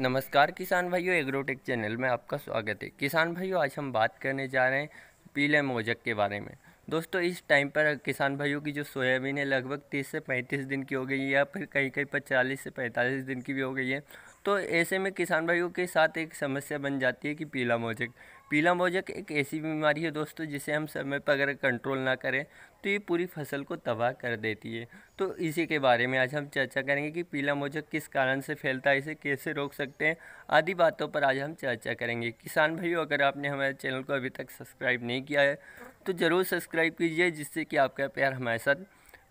नमस्कार किसान भाइयों एग्रोटेक चैनल में आपका स्वागत है किसान भाइयों आज हम बात करने जा रहे हैं पीले मोजक के बारे में दोस्तों इस टाइम पर किसान भाइयों की जो सोयाबीन है लगभग 30 से 35 दिन की हो गई है या फिर कहीं कहीं पर 40 से 45 दिन की भी हो गई है तो ऐसे में किसान भाइयों के साथ एक समस्या बन जाती है कि पीला मोजक पीला मोजक एक ऐसी बीमारी है दोस्तों जिसे हम समय पर अगर कंट्रोल ना करें तो ये पूरी फसल को तबाह कर देती है तो इसी के बारे में आज हम चर्चा करेंगे कि पीला मोजक किस कारण से फैलता है इसे कैसे रोक सकते हैं आदि बातों पर आज हम चर्चा करेंगे किसान भाइयों अगर आपने हमारे चैनल को अभी तक सब्सक्राइब नहीं किया है तो ज़रूर सब्सक्राइब कीजिए जिससे कि आपका प्यार हमारे साथ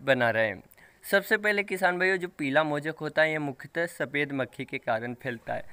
बना रहे सबसे पहले किसान भाइयों जो पीला मोजक होता है ये मुख्यतः सफ़ेद मक्खी के कारण फैलता है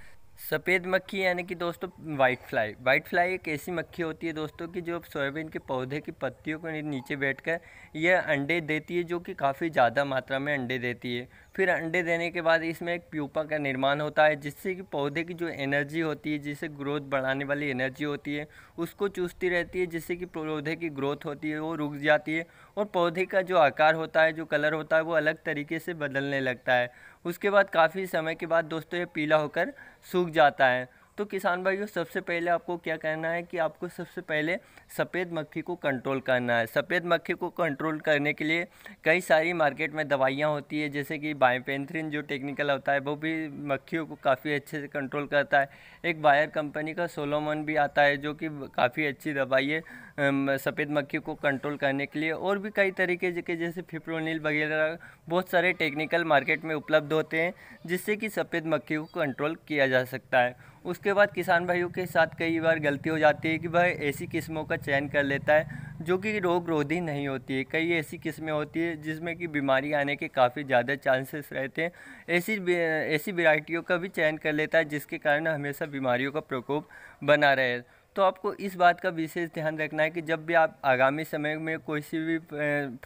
सफ़ेद मक्खी यानी कि दोस्तों वाइट फ्लाई वाइट फ्लाई एक ऐसी मक्खी होती है दोस्तों कि जो सोयाबीन के पौधे की पत्तियों के नीचे बैठकर यह अंडे देती है जो कि काफ़ी ज़्यादा मात्रा में अंडे देती है फिर अंडे देने के बाद इसमें एक प्यूपा का निर्माण होता है जिससे कि पौधे की जो एनर्जी होती है जिसे ग्रोथ बढ़ाने वाली एनर्जी होती है उसको चूसती रहती है जिससे कि पौधे की ग्रोथ होती है वो रुक जाती है और पौधे का जो आकार होता है जो कलर होता है वो अलग तरीके से बदलने लगता है उसके बाद काफ़ी समय के बाद दोस्तों ये पीला होकर सूख जाता है तो किसान भाइयों सबसे पहले आपको क्या करना है कि आपको सबसे पहले सफ़ेद मक्खी को कंट्रोल करना है सफ़ेद मक्खी को कंट्रोल करने के लिए कई सारी मार्केट में दवाइयाँ होती है जैसे कि बायोपेंथ्रिन जो टेक्निकल होता है वो भी मक्खियों को काफ़ी अच्छे से कंट्रोल करता है एक बायर कंपनी का सोलोमन भी आता है जो कि काफ़ी अच्छी दवाई है सफ़ेद मक्खी को कंट्रोल करने के लिए और भी कई तरीके के जैसे फिप्रोनिल वगैरह बहुत सारे टेक्निकल मार्केट में उपलब्ध होते हैं जिससे कि सफ़ेद मक्खी को कंट्रोल किया जा सकता है उसके बाद किसान भाइयों के साथ कई बार गलती हो जाती है कि वह ऐसी किस्मों का चयन कर लेता है जो कि रोग रोधी नहीं होती है कई ऐसी किस्में होती है जिसमें कि बीमारी आने के काफ़ी ज़्यादा चांसेस रहते हैं ऐसी ऐसी वेराइटियों का भी चयन कर लेता है जिसके कारण हमेशा बीमारियों का प्रकोप बना रहे तो आपको इस बात का विशेष ध्यान रखना है कि जब भी आप आगामी समय में कोई सी भी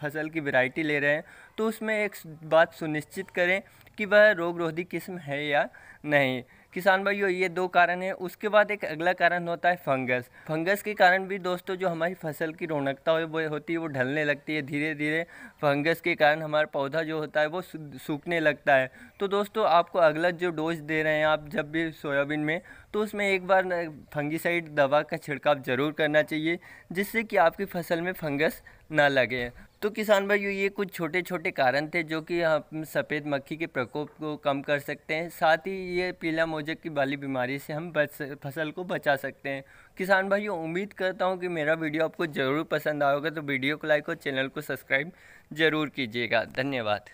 फसल की वैरायटी ले रहे हैं तो उसमें एक बात सुनिश्चित करें कि वह रोग रोधी किस्म है या नहीं किसान भाइयों ये दो कारण है उसके बाद एक अगला कारण होता है फंगस फंगस के कारण भी दोस्तों जो हमारी फसल की रौनकता हो होती है वो ढलने लगती है धीरे धीरे फंगस के कारण हमारा पौधा जो होता है वो सूखने लगता है तो दोस्तों आपको अगला जो डोज दे रहे हैं आप जब भी सोयाबीन में तो उसमें एक बार फंगिसाइड दवा का छिड़काव ज़रूर करना चाहिए जिससे कि आपकी फसल में फंगस ना लगे तो किसान भाइयों ये कुछ छोटे छोटे कारण थे जो कि हम सफ़ेद मक्खी के प्रकोप को कम कर सकते हैं साथ ही ये पीला मोजक की वाली बीमारी से हम बच फसल को बचा सकते हैं किसान भाइयों उम्मीद करता हूँ कि मेरा वीडियो आपको ज़रूर पसंद आएगा तो वीडियो को लाइक और चैनल को सब्सक्राइब ज़रूर कीजिएगा धन्यवाद